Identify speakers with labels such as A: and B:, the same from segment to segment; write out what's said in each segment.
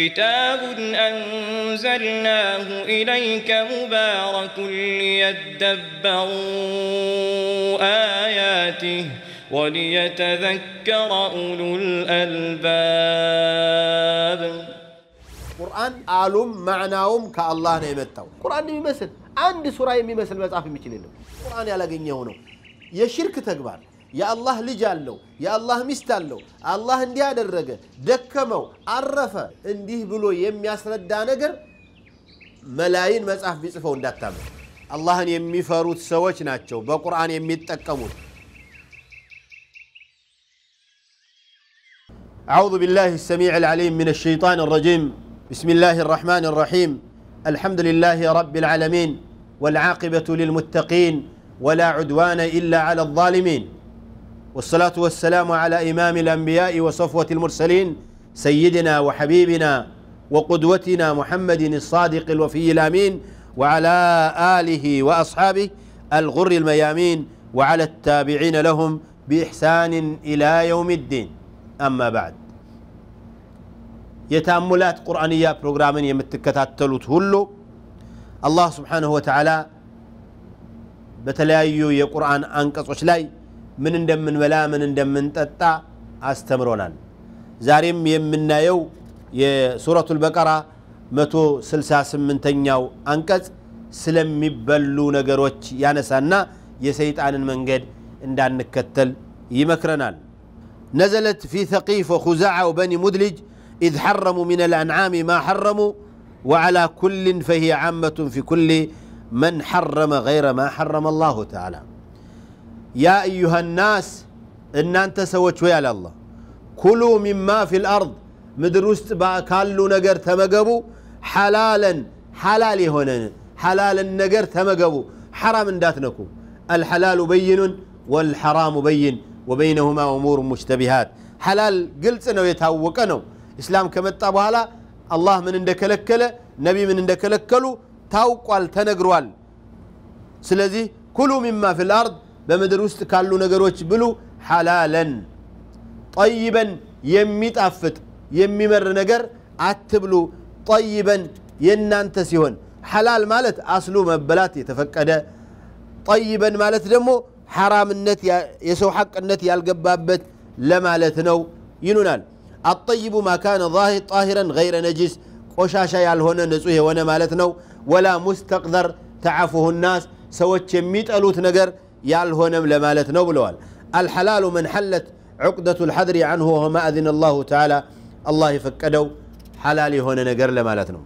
A: كتاب أنزلناه إليك مبارك ليدبروا آياته وليتذكر أولو الألباب قرآن أعلم معناهم كالله نعمته قرآن يمثل عند سورة يمثل ما تعرف مثل قرآن يلاقيني هنا يشرك شركة تكبر يا الله لجالو يا الله مستالو الله اندي ادرغ دكمو عرف اندي بلو يم يسرد نجر ملايين مصحف بيصفو انداتام الله ان يمي فاروت سوچ ناتشو بقران يمي تتكمو اعوذ بالله السميع العليم من الشيطان الرجيم بسم الله الرحمن الرحيم الحمد لله رب العالمين والعاقبه للمتقين ولا عدوان الا على الظالمين والصلاة والسلام على إمام الأنبياء وصفوة المرسلين سيدنا وحبيبنا وقدوتنا محمد الصادق الوفي الأمين وعلى آله وأصحابه الغر الميامين وعلى التابعين لهم بإحسان إلى يوم الدين أما بعد የተአሙላት ቁርአንያ ፕሮግራምን የምትከታተሉት ሁሉ አላህ ስብሓንሁ ወተዓላ በተለያዩ የቁርአን አንቀጾች ላይ من ندم من ولا من ندم من تتا استمرونان زاريم يمنا يو ي سورة البقرة متو سلساس من تنياو أنكز سلم يبلو نجروتش يعني يا يسيت عن المنجد اندان نكتل يمكرنان نزلت في ثقيف وخزاعة وبني مدلج إذ حرموا من الأنعام ما حرموا وعلى كل فهي عامة في كل من حرم غير ما حرم الله تعالى يا أيها الناس إن أنت سوت ويا الله كلوا مما في الأرض مدروست باكالو نجر تمجبو حلالا حلال هنا حلال النجر تمجبو حرام داتنكو الحلال بين والحرام بين وبينهما أمور مشتبهات حلال قلت أنا يتهوك أنا إسلام كمتى على الله من عندك لكله نبي من عندك لكله تاوقال تنقروال سلذي كلوا مما في الأرض بمدر وسط نغروش بلو حلالا طيبا يمي تافت يمي مر نغر عتبلو طيبا ينان تسيون حلال مالت اصلو مبلات يتفقد طيبا مالت دمو حرام النت يسو حق النت يالقبابت لما لتنو ينونال الطيب ما كان ظاهر طاهرا غير نجس قشاشا يالهون نسوه ونا مالتنو ولا مستقدر تعفه الناس سوى تشميت ألوت نقر يال هونم لما نوبلوال الحلال من حلت عقدة الحذر عنه وما أذن الله تعالى الله فكدو حلال هنا نقر لما لتنو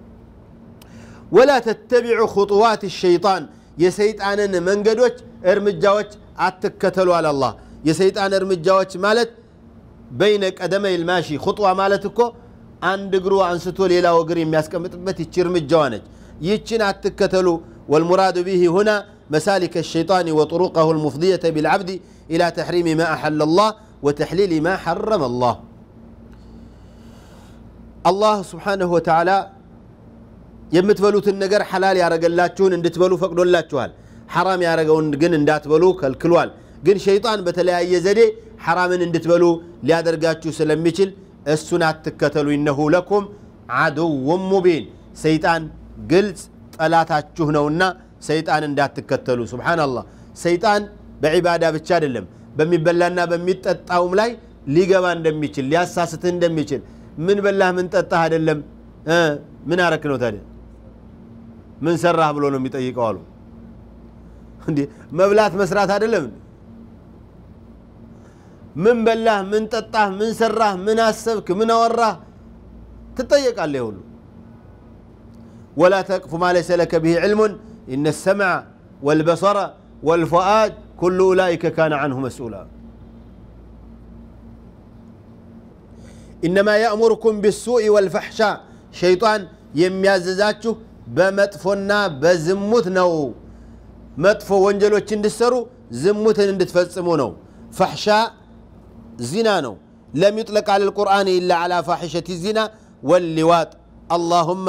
A: ولا تتبع خطوات الشيطان يا يسيطان من قدوك ارمجاوك اتكتلو على الله يا يسيطان ارمجاوك مالت بينك أدمي الماشي خطوة مالتكو أندقرو أنستو لا وقريم ياسكا متبتي تشرمجاوانك يتشين اتكتلو والمراد به هنا مسالك الشيطان وطرقه المفضية بالعبد إلى تحريم ما أحل الله وتحليل ما حرم الله الله سبحانه وتعالى يمتبلو النجر حلال يا رجل لا تشون اند تبلو فقد لا تشوال حرام يا رجل اند جن اند تبلو كالكلوال جن شيطان بتلاقي يزدي حرام ان تبلو لي هذا تشو سلم ميشل السنة تكتلو انه لكم عدو مبين شيطان قلت الا تشونه النا ሰይጣን እንዳትከተሉ ሱብሓነላህ ሰይጣን በዒባዳ ብቻ አይደለም በሚበላና በሚጠጣውም ላይ ሊገባ እንደሚችል ሊያሳስትህ እንደሚችል ምን በላህ ምን ጠጣህ አይደለም ምን አረክ ነው ታዲያ ምን ሰራህ ብሎ ነው የሚጠይቀው አሉ እንዴ መብላት መስራት አይደለም ምን በላህ ምን ጠጣህ ምን ሰራህ ምን አሰብክ ምን አወራህ ትጠየቃለህ ሁሉ ወላ ተቅፉ ማ ለይሰ ለከ ብሂ ዕልሙን إن السمع والبصر والفؤاد كل أولئك كان عنه مسؤولا إنما يأمركم بالسوء والفحشاء شيطان يميززاته بمطفونا بزمتنو مطفو وانجلو تشندسرو زمتن اندتفصمونو فحشاء زنانو لم يطلق على القرآن إلا على فاحشة الزنا واللواط اللهم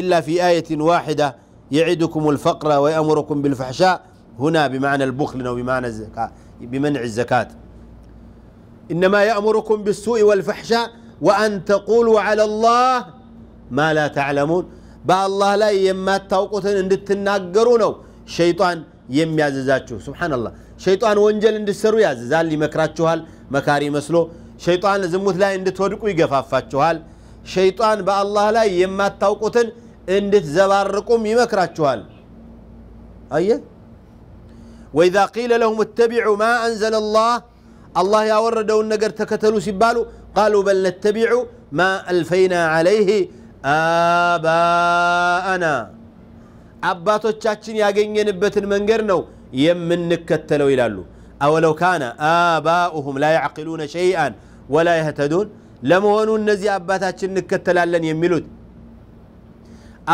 A: إلا في آية واحدة يعدكم الفقر ويأمركم بالفحشاء هنا بمعنى البخل أو بمعنى الزكاة بمنع الزكاة إنما يأمركم بالسوء والفحشاء وأن تقولوا على الله ما لا تعلمون با الله لا يما توقتن اند تناغرو شيطان يم يعززاچو سبحان الله شيطان وانجل اند سرو يعزز اللي مكراچوحال مكاري مسلو شيطان زموت لا اند تودقو يغفافاچوحال شيطان با الله لا يما توقتن እንድትዘባርቁም ይመክራችኋል። አየህ ወኢዛ ቂለ ለሁም እተቢዑ ማ አንዘለ አላህ አላህ ያወረደውን ነገር ተከተሉ ሲባሉ ቃሉ በል ነተቢዑ ማ አልፈይና ዓለይህ አባአና አባቶቻችን ያገኘንበትን መንገድ ነው የምንከተለው ይላሉ። አወለው ካነ አባኡሁም ላ ያዕቂሉነ ሸይአን ወላ የህተዱን ለመሆኑ እነዚህ አባታችን እንከተላለን የሚሉት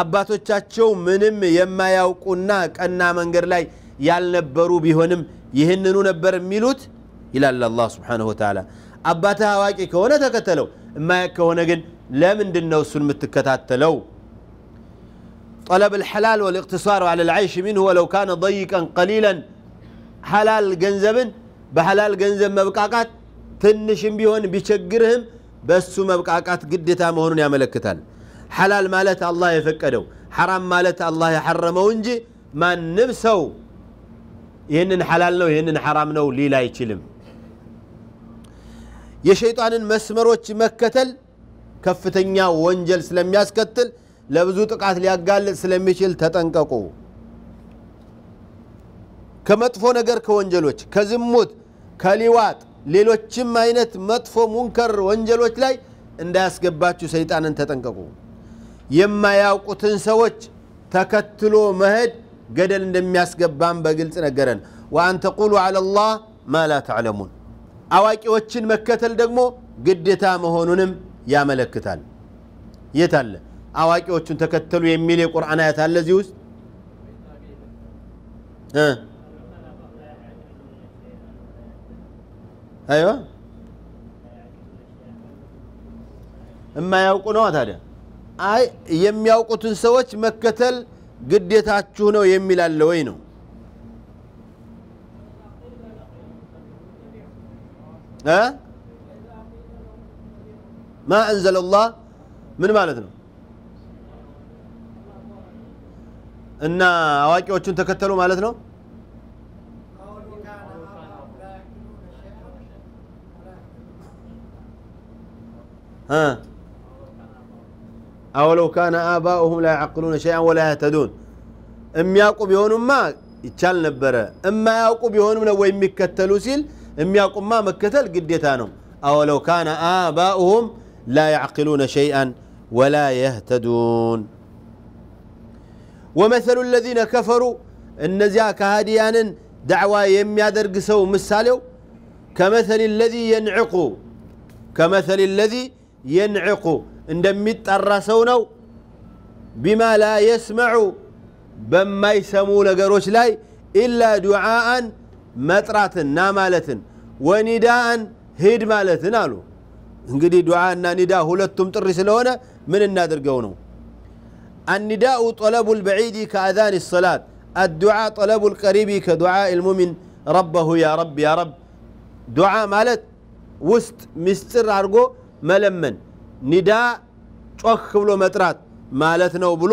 A: አባቶቻቸው ምንም የማያውቁና ቀና መንገድ ላይ ያልነበሩ ቢሆንም ይህንኑ ነበር የሚሉት ይላል አላህ ስብሓነሁ ወተዓላ። አባትህ አዋቂ ከሆነ ተከተለው፣ እማያቅ ከሆነ ግን ለምንድን ነው እሱን የምትከታተለው? ጠለብ ልሐላል ወልእቅትሳሩ ዐለ ልዐይሽ ሚንሁ ወለው ካነ ضይቀን ቀሊለን ሐላል ገንዘብን በሐላል ገንዘብ መብቃቃት ትንሽም ቢሆን ቢቸግርህም በእሱ መብቃቃት ግዴታ መሆኑን ያመለክታል። ሐላል ማለት አላህ የፈቀደው ሐራም ማለት አላህ የሐረመው እንጂ ማንም ሰው ይህንን ሐላል ነው ይህንን ሐራም ነው ሊል አይችልም። የሸይጣንን መስመሮች መከተል ከፍተኛ ወንጀል ስለሚያስከትል ለብዙ ጥቃት ሊያጋልጥ ስለሚችል ተጠንቀቁ። ከመጥፎ ነገር ከወንጀሎች ከዝሙት፣ ከሊዋጥ፣ ሌሎችም አይነት መጥፎ ሙንከር ወንጀሎች ላይ እንዳያስገባችሁ ሰይጣንን ተጠንቀቁ። የማያውቁትን ሰዎች ተከትሎ መሄድ ገደል እንደሚያስገባም በግልጽ ነገረን። ወአን ተቁሉ ዐለ ላህ ማ ላ ተዕለሙን። አዋቂዎችን መከተል ደግሞ ግዴታ መሆኑንም ያመለክታል። የት አለ አዋቂዎቹን ተከተሉ የሚል የቁርአን አያት አለ እዚህ ውስጥ አይዋ የማያውቁ ነዋ ታዲያ አይ የሚያውቁትን ሰዎች መከተል ግዴታችሁ ነው የሚላለ ወይ ነው ማ አንዘለላህ ምን ማለት ነው? እና አዋቂዎቹን ተከተሉ ማለት ነው? እ أو لو كان آباؤهم لا يعقلون شيئا ولا يهتدون أم ياقو يهونم ما يتشال نبرة أما يعقوب يهونم لو يمكتلوا سيل أم ياقو ما مكتل قديتانهم أو لو كان آباؤهم لا يعقلون شيئا ولا يهتدون ومثل الذين كفروا النزيا كهاديان دعوة يم يدرق سو مساليو كمثل الذي ينعقو كمثل الذي ينعقو اندميت الرسونو بما لا يسمع بما በማይሰሙ ነገሮች لاي إلا دعاء መጥራትን نامالة ونداء هيد مالة نالو انقدي እንግዲህ ዱዓና ኒዳ ሁለቱም ጥሪ ስለሆነ ምን እናድርገው النداء طلب البعيد كأذان الصلاة الدعاء طلب القريب كدعاء المؤمن ربه يا رب يا رب دعاء مالت وست مستر عرقو ملمن نداء ጮክ ብሎ መጥራት ማለት ነው ብሎ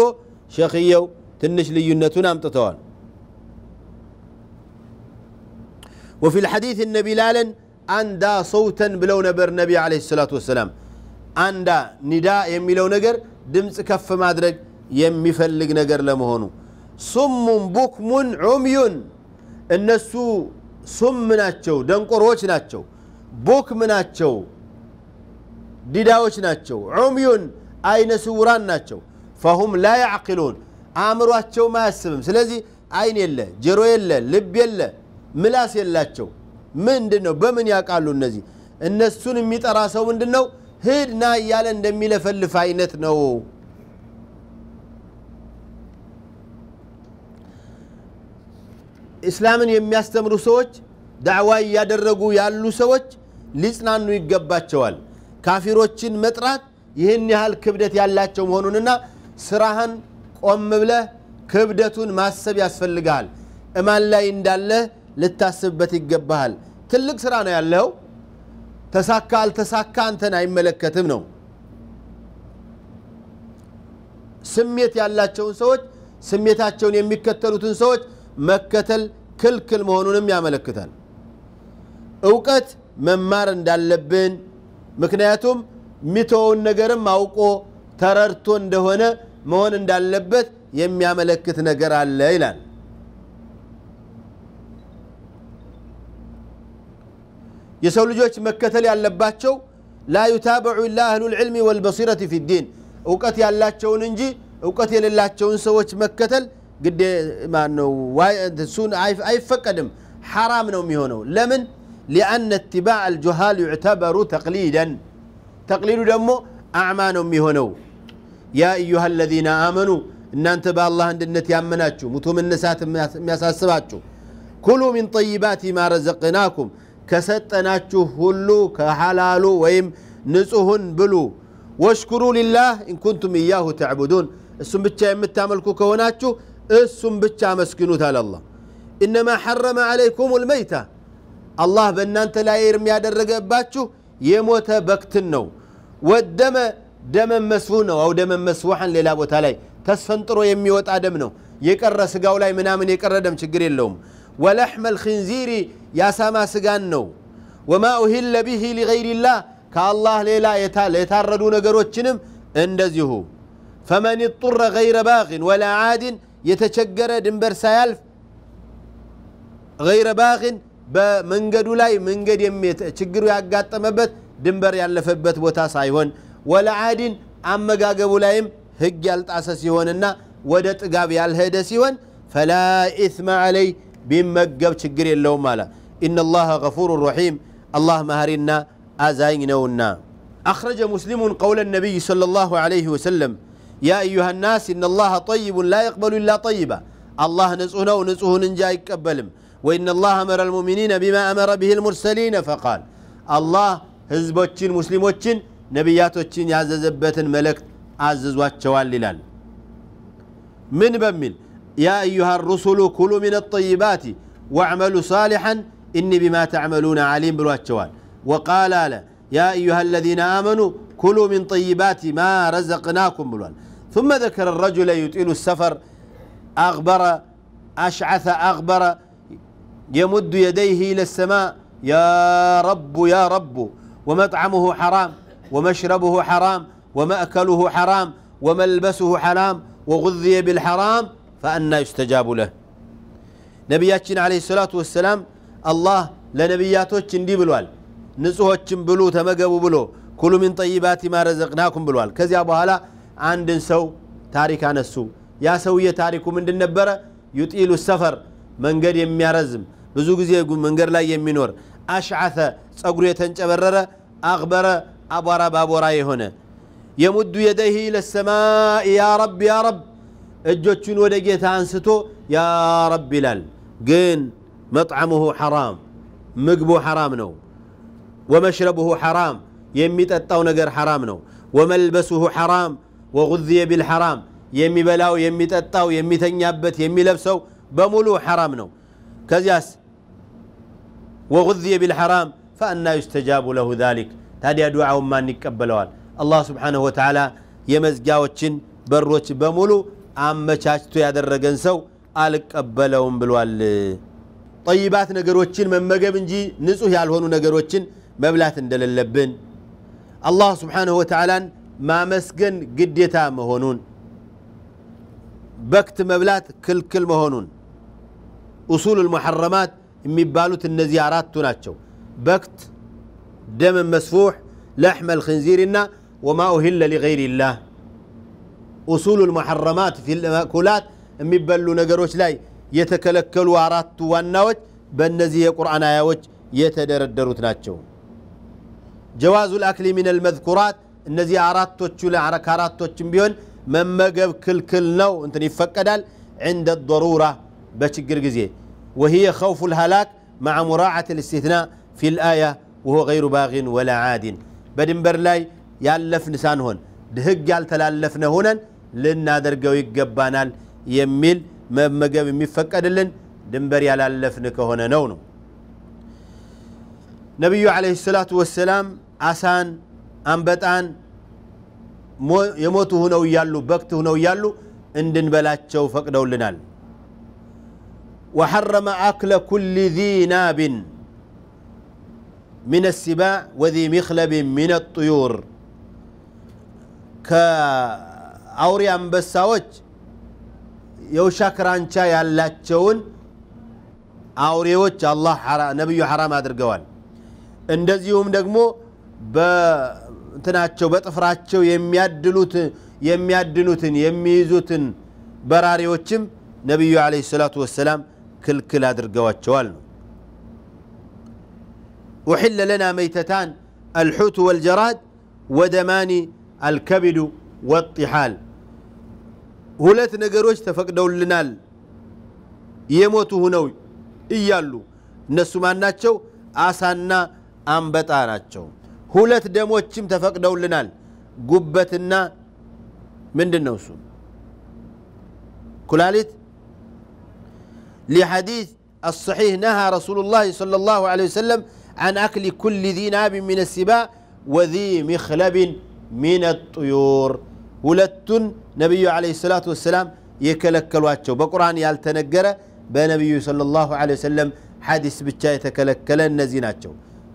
A: ሸክየው ትንሽ ልዩነቱን አምጥተዋል። ወፊ ልሐዲት እነ ቢላልን አንዳ ሰውተን ብለው ነበር ነቢ ዓለይሂ ሰላቱ ወሰላም። አንዳ ኒዳ የሚለው ነገር ድምፅ ከፍ ማድረግ የሚፈልግ ነገር ለመሆኑ ሱሙን ቡክሙን ዑምዩን እነሱ ሱም ናቸው፣ ደንቆሮዎች ናቸው፣ ቡክም ናቸው፣ ዲዳዎች ናቸው። ዑምዩን አይነ ስውራን ናቸው። ፈሁም ላ ያዕቂሉን አእምሯቸውም አያስብም። ስለዚህ አይን የለ፣ ጆሮ የለ፣ ልብ የለ፣ ምላስ የላቸው። ምንድን ነው በምን ያውቃሉ? እነዚህ እነሱን የሚጠራ ሰው ምንድን ነው ሂድ ና እያለ እንደሚለፈልፍ አይነት ነው። እስላምን የሚያስተምሩ ሰዎች ዳዕዋ እያደረጉ ያሉ ሰዎች ሊጽናኑ ይገባቸዋል። ካፊሮችን መጥራት ይህን ያህል ክብደት ያላቸው መሆኑንና ስራህን ቆም ብለህ ክብደቱን ማሰብ ያስፈልግሃል። እማን ላይ እንዳለህ ልታስብበት ይገባሃል። ትልቅ ስራ ነው ያለው። ተሳካ አልተሳካ አንተን አይመለከትም ነው። ስሜት ያላቸውን ሰዎች ስሜታቸውን የሚከተሉትን ሰዎች መከተል ክልክል መሆኑንም ያመለክታል። እውቀት መማር እንዳለብን ምክንያቱም ميتون نجرم موكو ترارتون دهونا مون اندالبت يميا ملكت نجر الليلة يسول جوج مكة على باتشو لا يتابع الا اهل العلم والبصيرة في الدين وقت على تشون نجي وقت على تشون سوت مكة قد ما انه واي سون اي اي فقدم حرام نومي هونو لمن لان اتباع الجهال يعتبر تقليدا تقليل دمو أعمان أمي هنو يا أيها الذين آمنوا إن أنت بأ الله عند النت يأمناتشو متو من نسات سباتشو كلوا من طيبات ما رزقناكم كستناتشو هلو كحلالو ويم نسوهن بلو واشكروا لله إن كنتم إياه تعبدون السم بتشا يمتاملكو كوناتشو السم بتشا مسكنوت على الله إنما حرم عليكم الميتة الله بأن أنت لا يرمي هذا الرقب باتشو የሞተ በክትን ነው። ወደመ ደመን መስፉዕ ነው። አው ደመን መስዋሕን ሌላ ቦታ ላይ ተስፈንጥሮ የሚወጣ ደም ነው። የቀረ ስጋው ላይ ምናምን የቀረ ደም ችግር የለውም። ወለሕመል ኽንዚሪ ያሳማ ስጋን ነው። ወማ ኡሂለ ቢሂ ሊገይሪላህ ከአላህ ሌላ የታረዱ ነገሮችንም እንደዚሁ ፈመን ጡረ ገይረ ባግን ወላ ዓድን የተቸገረ ድንበር ሳያልፍ ገይረ ባግን بمنجدو لاي منجد يميت تشجروا عقات مبت دمبر يلفبت بوتا سايون ولا عادين أما جاجبو لايم هجلت أساسيون النا ودت جابي على هدسيون فلا إثم علي بما جاب تشجري اللو مالا إن الله غفور رحيم الله مهرنا أزاينا ونا أخرج مسلم قول النبي صلى الله عليه وسلم يا أيها الناس إن الله طيب لا يقبل إلا طيبة الله نسونا ونسون جاي كبلم وإن الله أمر المؤمنين بما أمر به المرسلين فقال الله هزبوتشين مسلموتشين نبياتوتشين الملك ملك واتشوال للال من بمل يا أيها الرسل كلوا من الطيبات واعملوا صالحا إني بما تعملون عليم بالواتشوال وقال له يا أيها الذين آمنوا كلوا من طيبات ما رزقناكم بلوان ثم ذكر الرجل يطيل السفر أغبر أشعث أغبر يمد يديه إلى السماء يا رب يا رب ومطعمه حرام ومشربه حرام ومأكله حرام وملبسه حرام وغذي بالحرام فأنا يستجاب له نبياتنا عليه الصلاة والسلام الله لنبياته دي بالوال نسوه بلو تمقب بلو كل من طيبات ما رزقناكم بلوال كذي أبو هلا عند سو تاريخ عن السو يا سوية تاريخ من دنبرة يطيل السفر منجر يميارزم بزوج زيجو منجر لا يمنور أشعث تقرية تنجبرر أغبر أبرا بابوراي هنا يمد يديه إلى السماء يا رب يا رب الجوتشن ودقيت أنستو يا رب بلال جن مطعمه حرام مقبو حرام نو ومشربه حرام يميت التونجر حرام نو وملبسه حرام وغذي بالحرام يمي بلاو يمي تتاو يمي تنيابت يمي لبسو በሙሉ ሐራም ነው ከዚያስ ወغذየ ቢልሐራም ፈአና ዩስተጃቡ ለሁ ዛሊክ ታዲያ ዱዓውን ማን ይቀበለዋል አላህ ስብሓንሁ ወተዓላ የመዝጊያዎችን በሮች በሙሉ አመቻችቶ ያደረገን ሰው አልቀበለውም ብሏል ጠይባት ነገሮችን መመገብ እንጂ ንጹህ ያልሆኑ ነገሮችን መብላት እንደሌለብን አላህ ስብሓንሁ ወተዓላን ማመስገን ግዴታ መሆኑን በክት መብላት ክልክል መሆኑን أصول المحرمات مبالوت النزيارات تناتشو بكت دم مسفوح لحم الخنزير وما أهل لغير الله أصول المحرمات في المأكولات مبالو نقروش لاي يتكلكل وارات وانوت بالنزي قرآن آيوت يتدردرو تناتشو جواز الأكل من المذكورات النزي عرات توتشو لعركارات توتشم بيون من مقب كل كل نو انتني فكدال عند الضرورة بشكر جزية وهي خوف الهلاك مع مراعاة الاستثناء في الآية وهو غير باغ ولا عاد بدن برلاي يالف نسان هون دهج نهون لن لنا درقو يقبانال يميل ممقب يمفكد لن دنبر يالالفن كهون نونو الصلاة والسلام عسان أنبتان አሳን هنا ويالو ሁነው هنا ويالو اندن بلات شوفك دولنال وحرم أكل كل ذي ناب من السباع وذي مخلب من الطيور ከአውሬ አንበሳዎች የውሻ ክራንቻ ያላቸውን አውሬዎች አላህ ነብዩ ሐራም አድርገዋል። እንደዚሁም ደግሞ በእንትናቸው በጥፍራቸው የሚያድሉት የሚያድኑትን የሚይዙትን በራሪዎችም ነብዩ አለይሂ ሰላቱ ወሰላም ክልክል አድርገዋቸዋል ነው ኡሕለ ለና መይተታን አልሑት ወልጀራድ ወደማኒ አልከቢዱ ወጢሓል ሁለት ነገሮች ተፈቅደውልናል የሞቱ ሁነው እያሉ እነሱ ማናቸው? አሳና አንበጣ ናቸው። ሁለት ደሞችም ተፈቅደውልናል ጉበትና ምንድን ነው እሱ ኩላሊት لحديث الصحيح نهى رسول الله صلى الله عليه وسلم عن أكل كل ذي ناب من السباء وذي مخلب من الطيور ولتن نبي عليه الصلاة والسلام الواتش بقرآن يالتنقر بنبي صلى الله عليه وسلم حديث بتشا يتكلكل نزيناتشو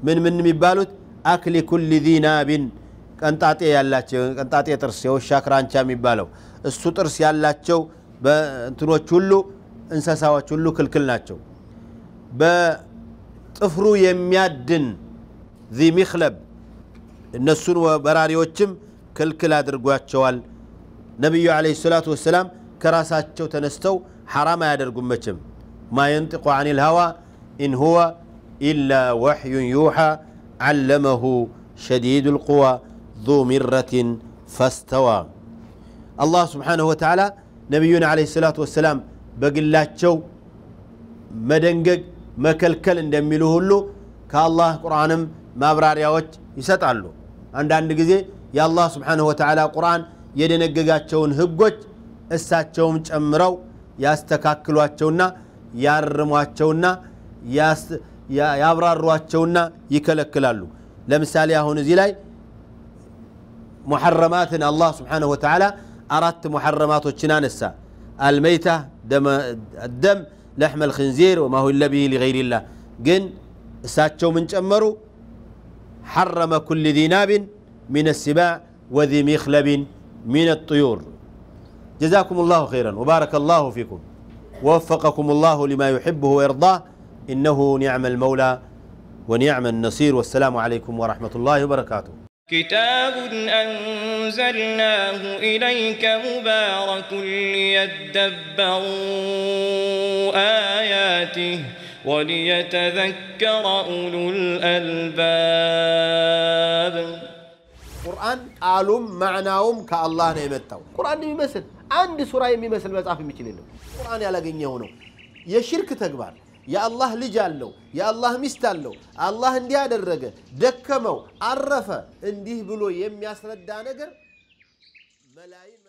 A: من من مبالوت أكل كل ذي ناب ቀንጣጤ ያላቸው ቀንጣጤ ጥርስ የውሻ ክራንቻ የሚባለው እሱ ጥርስ ያላቸው እንትኖች ሁሉ እንስሳዎች ሁሉ ክልክል ናቸው። በጥፍሩ የሚያድን ዚሚክለብ እነሱን በራሪዎችም ክልክል አድርጓቸዋል። ነቢዩ ዓለይሂ ሰላቱ ወሰላም ከራሳቸው ተነስተው ሐራም አያደርጉም መቼም ما ينطق عن الهوى إن هو إلا وحي يوحى علمه شديد القوى ذو مرة فاستوى الله سبحانه وتعالى نبينا عليه الصلاة والسلام በግላቸው መደንገግ፣ መከልከል እንደሚሉ ሁሉ ከአላህ ቁርአንም ማብራሪያዎች ይሰጣሉ። አንዳንድ ጊዜ የአላህ ስብሓንሁ ወተዓላ ቁርአን የደነገጋቸውን ህጎች እሳቸውም ጨምረው ያስተካክሏቸውና ያርሟቸውና ያብራሯቸውና ይከለክላሉ። ለምሳሌ አሁን እዚህ ላይ ሙሐረማትን አላህ ስብሓንሁ ወተዓላ አራት ሙሐረማቶችን አነሳ። الميتة دم الدم لحم الخنزير وما هو إلا به لغير الله جن ساتشو من جمرو حرم كل ذي ناب من السباع وذي مخلب من الطيور جزاكم الله خيرا وبارك الله فيكم ووفقكم الله لما يحبه ويرضاه إنه نعم المولى ونعم النصير والسلام عليكم ورحمة الله وبركاته كتاب أنزلناه إليك مبارك ليدبروا آياته وليتذكر أولو الألباب قرآن قالوا معناهم كالله نعمته قرآن يمثل عند سورة يمثل مصحف يمثل قرآن يلاقينيه هنا يشرك تكبر የአላህ ልጅ አለው፣ የአላህ ሚስት አለው፣ አላህ እንዲህ አደረገ፣ ደከመው፣ አረፈ፣ እንዲህ ብሎ የሚያስረዳ ነገር መላይም